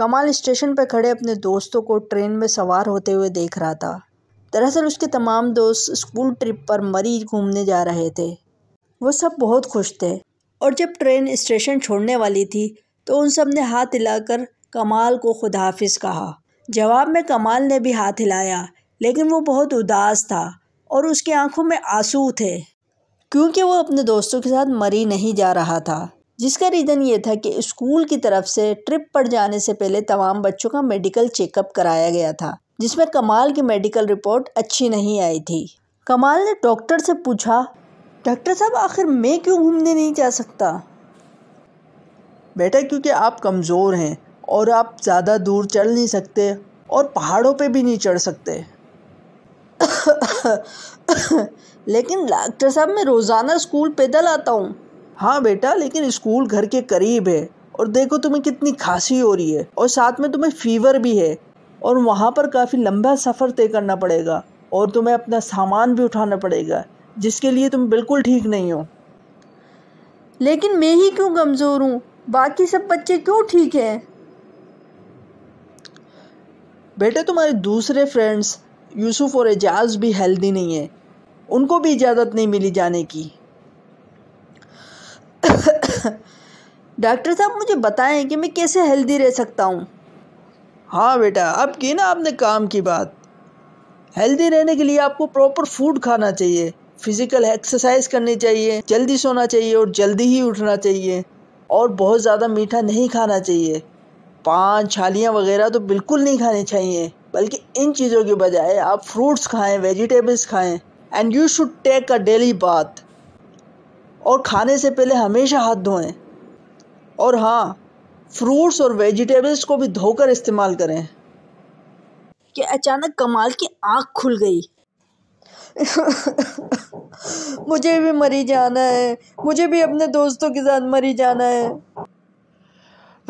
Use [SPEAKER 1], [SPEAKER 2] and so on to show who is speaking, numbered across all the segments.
[SPEAKER 1] कमाल स्टेशन पर खड़े अपने दोस्तों को ट्रेन में सवार होते हुए देख रहा था दरअसल उसके तमाम दोस्त स्कूल ट्रिप पर मरी घूमने जा रहे थे वो सब बहुत खुश थे और जब ट्रेन स्टेशन छोड़ने वाली थी तो उन सब ने हाथ हिलाकर कमाल को खुद कहा जवाब में कमाल ने भी हाथ हिलाया लेकिन वो बहुत उदास था और उसकी आंखों में आंसू थे क्योंकि वो अपने दोस्तों के साथ मरी नहीं जा रहा था जिसका रीज़न ये था कि स्कूल की तरफ से ट्रिप पर जाने से पहले तमाम बच्चों का मेडिकल चेकअप कराया गया था जिसमें कमाल की मेडिकल रिपोर्ट अच्छी नहीं आई थी कमाल ने डॉक्टर से पूछा डॉक्टर साहब आखिर मैं क्यों घूमने नहीं जा सकता बेटा क्योंकि आप कमज़ोर हैं और आप ज़्यादा दूर चल नहीं सकते और पहाड़ों पे भी नहीं चढ़ सकते लेकिन डॉक्टर साहब मैं रोज़ाना स्कूल पैदल आता हूँ हाँ बेटा लेकिन स्कूल घर के करीब है और देखो तुम्हें कितनी खांसी हो रही है और साथ में तुम्हें फीवर भी है और वहाँ पर काफ़ी लंबा सफ़र तय करना पड़ेगा और तुम्हें अपना सामान भी उठाना पड़ेगा जिसके लिए तुम बिल्कुल ठीक नहीं हो लेकिन मैं ही क्यों कमज़ोर हूँ बाकी सब बच्चे क्यों ठीक हैं बेटा तुम्हारे दूसरे फ्रेंड्स यूसुफ और एजाज भी हेल्दी नहीं है उनको भी इजाज़त नहीं मिली जाने की डॉक्टर साहब मुझे बताएं कि मैं कैसे हेल्दी रह सकता हूँ हाँ बेटा अब की ना आपने काम की बात हेल्दी रहने के लिए आपको प्रॉपर फूड खाना चाहिए फिज़िकल एक्सरसाइज करनी चाहिए जल्दी सोना चाहिए और जल्दी ही उठना चाहिए और बहुत ज़्यादा मीठा नहीं खाना चाहिए पान छालियाँ वगैरह तो बिल्कुल नहीं खानी चाहिए बल्कि इन चीज़ों के बजाय आप फ्रूट्स खाएं वेजिटेबल्स खाएं and you should take a daily bath और खाने से पहले हमेशा हाथ धोएं और हाँ फ्रूट्स और वेजिटेबल्स को भी धोकर इस्तेमाल करें कि अचानक कमाल की आँख खुल गई मुझे भी मरी जाना है मुझे भी अपने दोस्तों के साथ मरी जाना है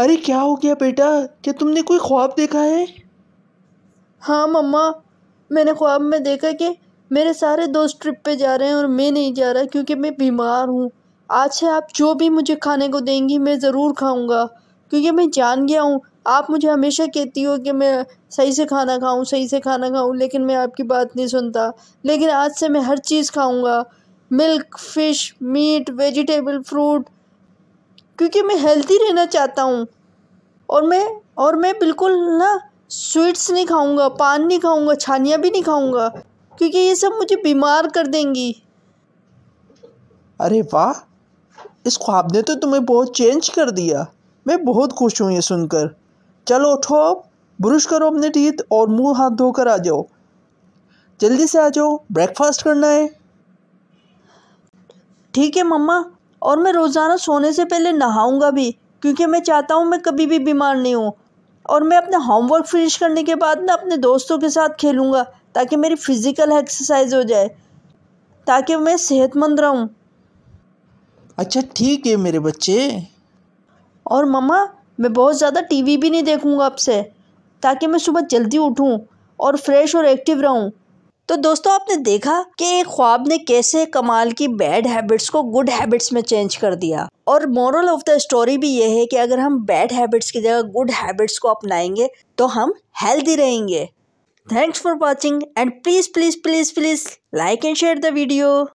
[SPEAKER 1] अरे क्या हो गया बेटा क्या तुमने कोई ख्वाब देखा है हाँ मम्मा मैंने ख्वाब में देखा कि मेरे सारे दोस्त ट्रिप पे जा रहे हैं और मैं नहीं जा रहा क्योंकि मैं बीमार हूँ आज से आप जो भी मुझे खाने को देंगी मैं ज़रूर खाऊँगा क्योंकि मैं जान गया हूँ आप मुझे हमेशा कहती हो कि मैं सही से खाना खाऊं सही से खाना खाऊं लेकिन मैं आपकी बात नहीं सुनता लेकिन आज से मैं हर चीज़ खाऊँगा milk fish meat vegetable fruit क्योंकि मैं हेल्दी रहना चाहता हूँ और मैं और मैं बिल्कुल ना स्वीट्स नहीं खाऊंगा पान नहीं खाऊंगा छानियाँ भी नहीं खाऊंगा क्योंकि ये सब मुझे बीमार कर देंगी अरे वाह इस ख्वाब ने तो तुम्हें बहुत चेंज कर दिया मैं बहुत खुश हूँ ये सुनकर चलो उठो अब ब्रश करो अपने टीथ और मुंह हाथ धोकर आ जाओ जल्दी से आ जाओ ब्रेकफास्ट करना है ठीक है मम्मा और मैं रोज़ाना सोने से पहले नहाऊंगा भी क्योंकि मैं चाहता हूँ मैं कभी भी बीमार नहीं हूँ और मैं अपने होमवर्क फिनिश करने के बाद ना अपने दोस्तों के साथ खेलूँगा ताकि मेरी फ़िज़िकल एक्सरसाइज हो जाए ताकि मैं सेहतमंद रहूं अच्छा ठीक है मेरे बच्चे और मम्मा मैं बहुत ज़्यादा टीवी भी नहीं देखूंगा अब से ताकि मैं सुबह जल्दी उठूं और फ्रेश और एक्टिव रहूं तो दोस्तों आपने देखा कि एक ख्वाब ने कैसे कमाल की बैड हैबिट्स को गुड हैबिट्स में चेंज कर दिया और मॉरल ऑफ द स्टोरी भी यह है कि अगर हम बैड हैबिट्स की जगह गुड हैबिट्स को अपनाएंगे तो हम हेल्दी रहेंगे Thanks for watching and please please please please like and share the video.